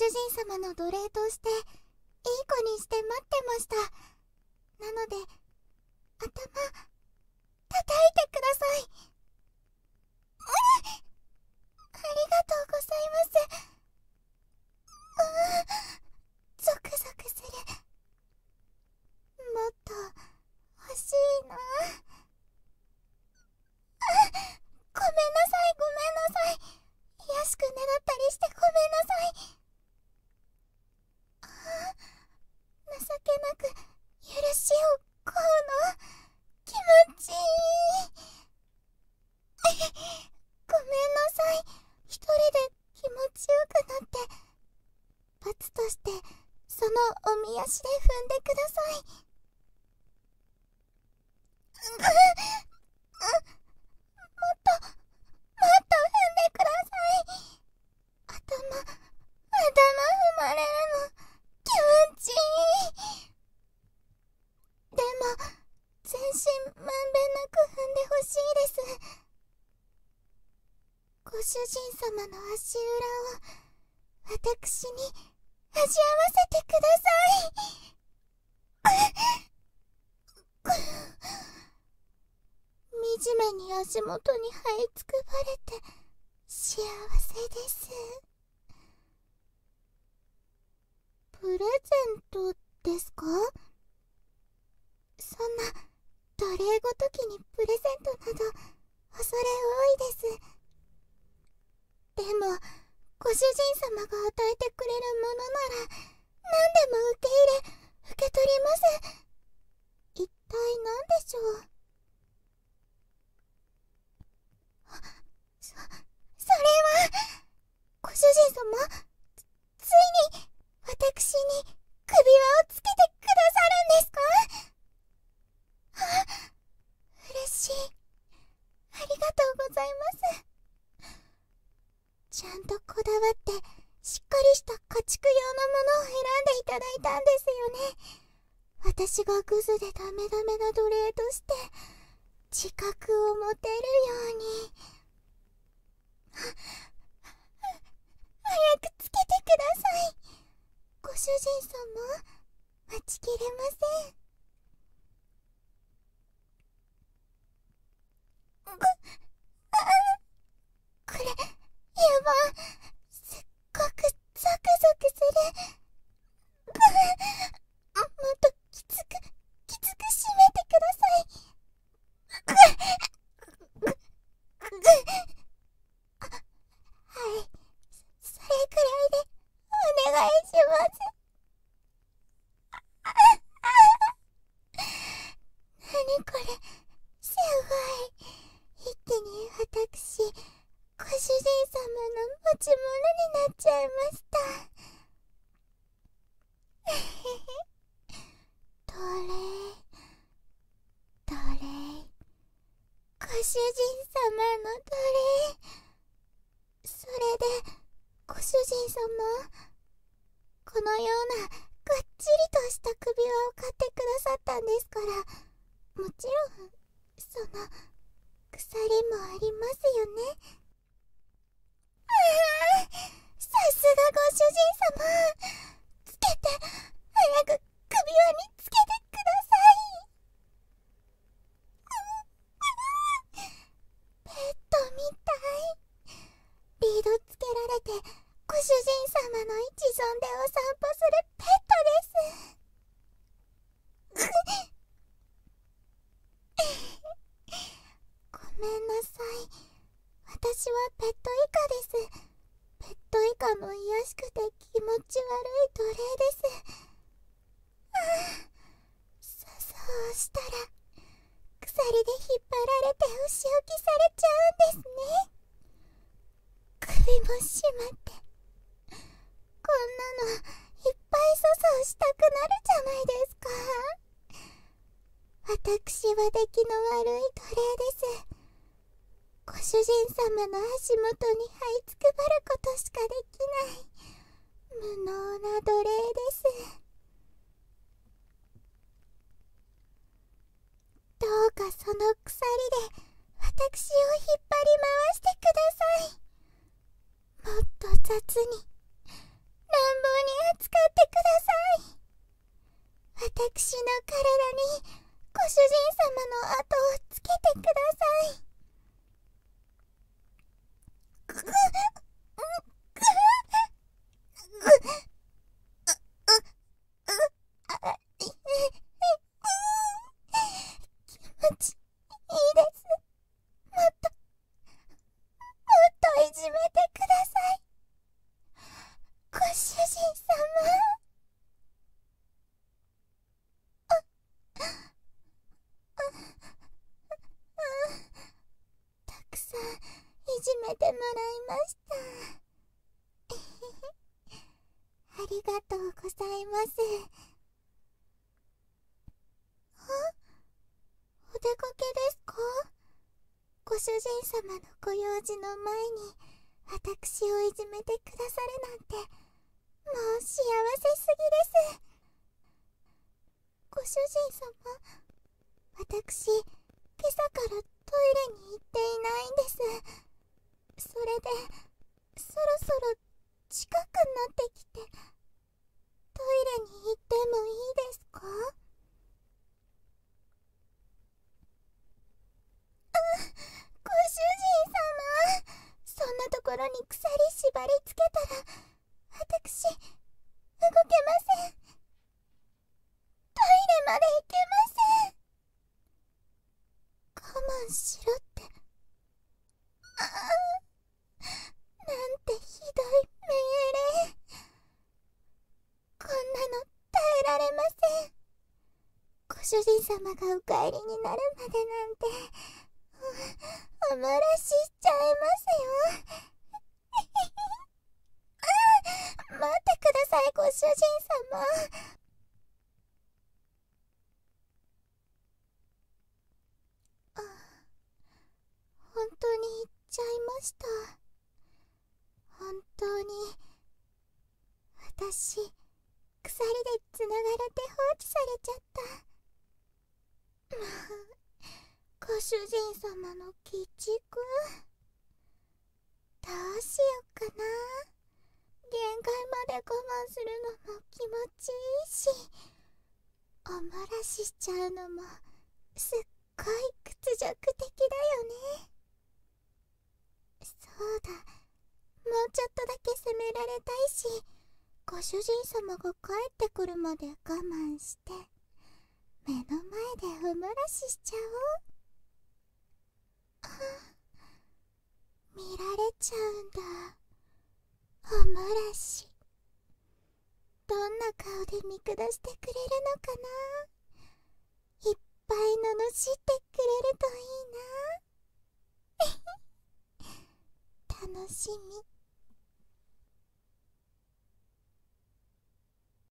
主人様の奴隷としていい子にして待ってましたなので頭叩いてくださいのおみ足で踏んでください。もっと、もっと踏んでください。頭、頭踏まれるの気持ちいい。でも、全身まんべんなく踏んでほしいです。ご主人様の足裏を、私に、味合わせてください 惨めに足元に這いつくばれて幸せですプレゼントですか様が与えてくれるものなら何でも受け入れ受け取ります一体何でしょうそそれはご主人様ものを選んでいただいたんですよね私がグズでダメダメな奴隷として自覚を持てるように早くつけてくださいご主人様待ちきれませんあ、これやばもっときつく、きつく締めてください。はい、それくらいでお願いします。これ、ご一気に私、ご主人様の持ち物になっちゃいました。主人様の奴隷それでご主人様このようながっちりとした首輪を買ってくださったんですからもちろんその鎖もありますよねああさすがご主人様つけて早く首輪にめんなさい私はペットイカですペットイカの癒しくて気持ち悪い奴隷ですああそそうしたら鎖で引っ張られてお仕置きされちゃうんですね首も締まってこんなのいっぱい粗相したくなるじゃないですか私は出来の悪人様の足元に這いつくばることしかできない無能な奴隷ですどうかその鎖で私を引っ張り回してくださいもっと雑にじめてもらいました ありがとうございますあお出かけですかご主人様のご用事の前に私をいじめてくださるなんてもう幸せすぎですご主人様私今朝からトイレに行っていないんですそれでそろそろ近くなってきてトイレに行ってもいいですかご主人様そんなところに鎖縛りつけたら私動けませんトイレまで行けません我慢しろってああなんてひどい命令こんなの耐えられませんご主人様がお帰りになるまでなんてお漏らししちゃいますよあ 待ってくださいご主人様私鎖でつながれて放置されちゃったまあ ご主人様の鬼畜どうしようかな限界まで我慢するのも気持ちいいしお漏らししちゃうのもすっごい屈辱的だよねそうだもうちょっとだけ責められたいしご主人様が帰ってくるまで我慢して目の前でおむらししちゃおう見られちゃうんだおむらしどんな顔で見下してくれるのかないっぱい罵ってくれるといいな 楽しみ